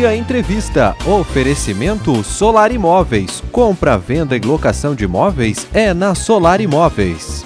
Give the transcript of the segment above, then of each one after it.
Dia Entrevista. Oferecimento Solar Imóveis. Compra, venda e locação de imóveis é na Solar Imóveis.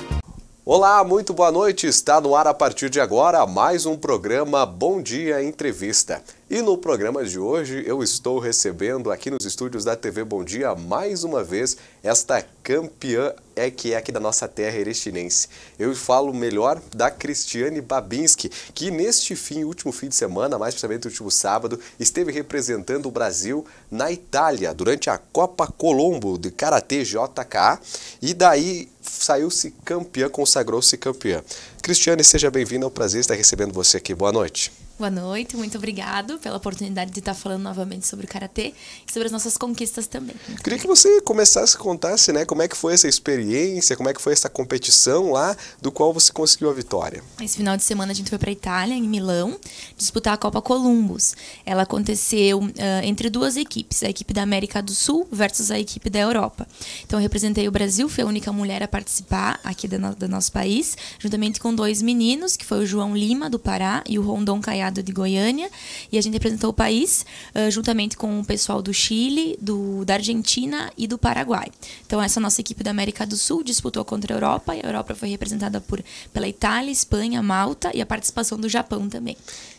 Olá, muito boa noite. Está no ar a partir de agora mais um programa Bom Dia Entrevista. E no programa de hoje eu estou recebendo aqui nos estúdios da TV Bom Dia mais uma vez esta campeã é que é aqui da nossa terra erestinense. Eu falo melhor da Cristiane Babinski, que neste fim, último fim de semana, mais precisamente último sábado, esteve representando o Brasil na Itália durante a Copa Colombo de Karatê JKA e daí saiu-se campeã, consagrou-se campeã. Cristiane, seja bem-vinda, é um prazer estar recebendo você aqui. Boa noite. Boa noite, muito obrigado pela oportunidade de estar falando novamente sobre o karatê e sobre as nossas conquistas também. Muito Queria que você começasse contasse, né, como é que foi essa experiência, como é que foi essa competição lá, do qual você conseguiu a vitória. Esse final de semana a gente foi para a Itália, em Milão, disputar a Copa Columbus. Ela aconteceu uh, entre duas equipes, a equipe da América do Sul versus a equipe da Europa. Então eu representei o Brasil, fui a única mulher a participar aqui do, no do nosso país, juntamente com dois meninos, que foi o João Lima do Pará e o Rondon Caiado voluntariado de Goiânia e a gente representou o país uh, juntamente com o pessoal do Chile, do, da Argentina e do Paraguai. Então essa nossa equipe da América do Sul disputou contra a Europa e a Europa foi representada por, pela Itália, Espanha, Malta e a participação do Japão também.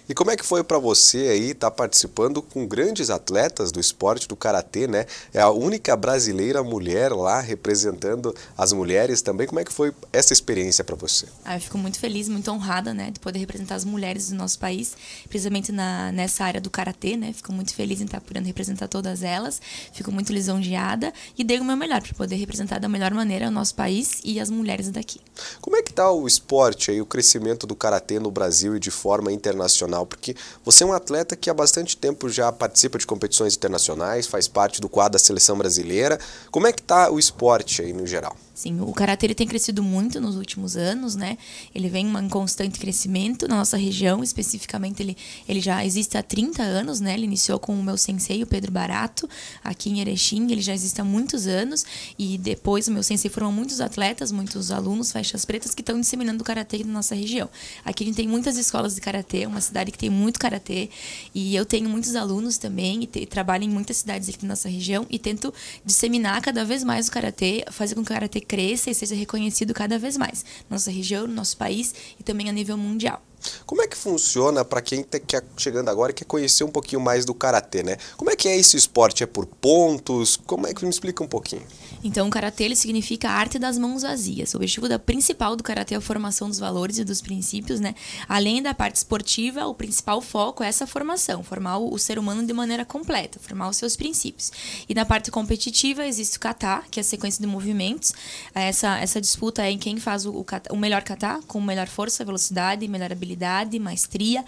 E como é que foi para você aí estar tá participando com grandes atletas do esporte do karatê, né? É a única brasileira mulher lá representando as mulheres também. Como é que foi essa experiência para você? Ah, eu fico muito feliz, muito honrada, né, de poder representar as mulheres do nosso país, precisamente na nessa área do karatê, né? Fico muito feliz em estar tá podendo representar todas elas. Fico muito lisonjeada e dei o meu melhor para poder representar da melhor maneira o nosso país e as mulheres daqui. Como é que tá o esporte aí, o crescimento do karatê no Brasil e de forma internacional? Porque você é um atleta que há bastante tempo já participa de competições internacionais, faz parte do quadro da seleção brasileira. Como é que está o esporte aí no geral? Sim, o karatê tem crescido muito nos últimos anos, né? Ele vem em constante crescimento na nossa região, especificamente ele, ele já existe há 30 anos, né? Ele iniciou com o meu sensei, o Pedro Barato, aqui em Erechim, ele já existe há muitos anos e depois o meu sensei formou muitos atletas, muitos alunos, faixas pretas que estão disseminando o karatê na nossa região. Aqui a gente tem muitas escolas de karatê, é uma cidade que tem muito karatê e eu tenho muitos alunos também e, te, e trabalho em muitas cidades aqui na nossa região e tento disseminar cada vez mais o karatê, fazer com que o karatê cresça e seja reconhecido cada vez mais, na nossa região, no nosso país e também a nível mundial. Como é que funciona para quem está é chegando agora e quer conhecer um pouquinho mais do karatê, né? Como é que é esse esporte? É por pontos? Como é que me explica um pouquinho? Então, o karatê ele significa arte das mãos vazias. O objetivo da, principal do karatê é a formação dos valores e dos princípios, né? Além da parte esportiva, o principal foco é essa formação, formar o ser humano de maneira completa, formar os seus princípios. E na parte competitiva existe o kata, que é a sequência de movimentos. Essa essa disputa é em quem faz o, o, kata, o melhor kata com melhor força, velocidade e melhor habilidade habilidade, maestria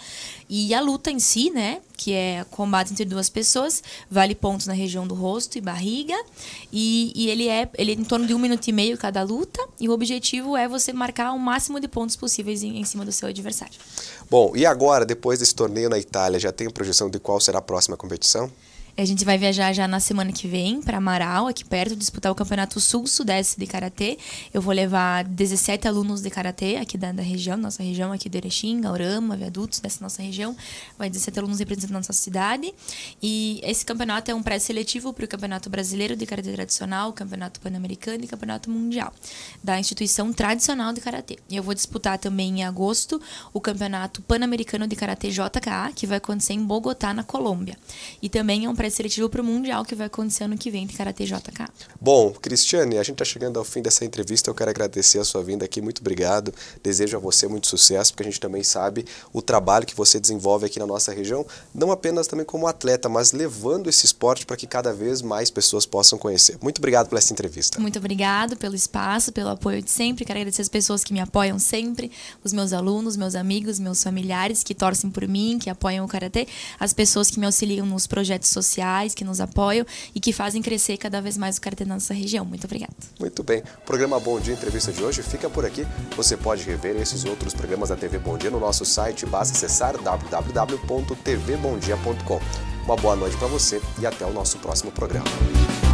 e a luta em si, né? Que é combate entre duas pessoas, vale pontos na região do rosto e barriga. E, e ele, é, ele é em torno de um minuto e meio cada luta. E o objetivo é você marcar o máximo de pontos possíveis em, em cima do seu adversário. Bom, e agora, depois desse torneio na Itália, já tem projeção de qual será a próxima competição? A gente vai viajar já na semana que vem para Amaral, aqui perto, disputar o Campeonato Sul-Sudeste de Karatê. Eu vou levar 17 alunos de Karatê aqui da, da região, nossa região aqui de Erechim, Gaurama, Viadutos, dessa nossa região. Vai 17 alunos representando nossa cidade. E esse campeonato é um pré-seletivo para o Campeonato Brasileiro de Karatê Tradicional, Campeonato Pan-Americano e Campeonato Mundial, da instituição tradicional de Karatê. E eu vou disputar também em agosto o Campeonato Pan-Americano de Karatê JKA, que vai acontecer em Bogotá, na Colômbia. E também é um pré para seletivo para o Mundial que vai acontecer ano que vem em é Karate JK. Bom, Cristiane, a gente está chegando ao fim dessa entrevista. Eu quero agradecer a sua vinda aqui. Muito obrigado. Desejo a você muito sucesso, porque a gente também sabe o trabalho que você desenvolve aqui na nossa região, não apenas também como atleta, mas levando esse esporte para que cada vez mais pessoas possam conhecer. Muito obrigado pela essa entrevista. Muito obrigado pelo espaço, pelo apoio de sempre. Quero agradecer as pessoas que me apoiam sempre, os meus alunos, meus amigos, meus familiares que torcem por mim, que apoiam o Karatê, as pessoas que me auxiliam nos projetos sociais sociais que nos apoiam e que fazem crescer cada vez mais o Karatê na nossa região. Muito obrigada. Muito bem. O programa Bom Dia Entrevista de hoje fica por aqui. Você pode rever esses outros programas da TV Bom Dia no nosso site. Basta acessar www.tvbomdia.com. Uma boa noite para você e até o nosso próximo programa.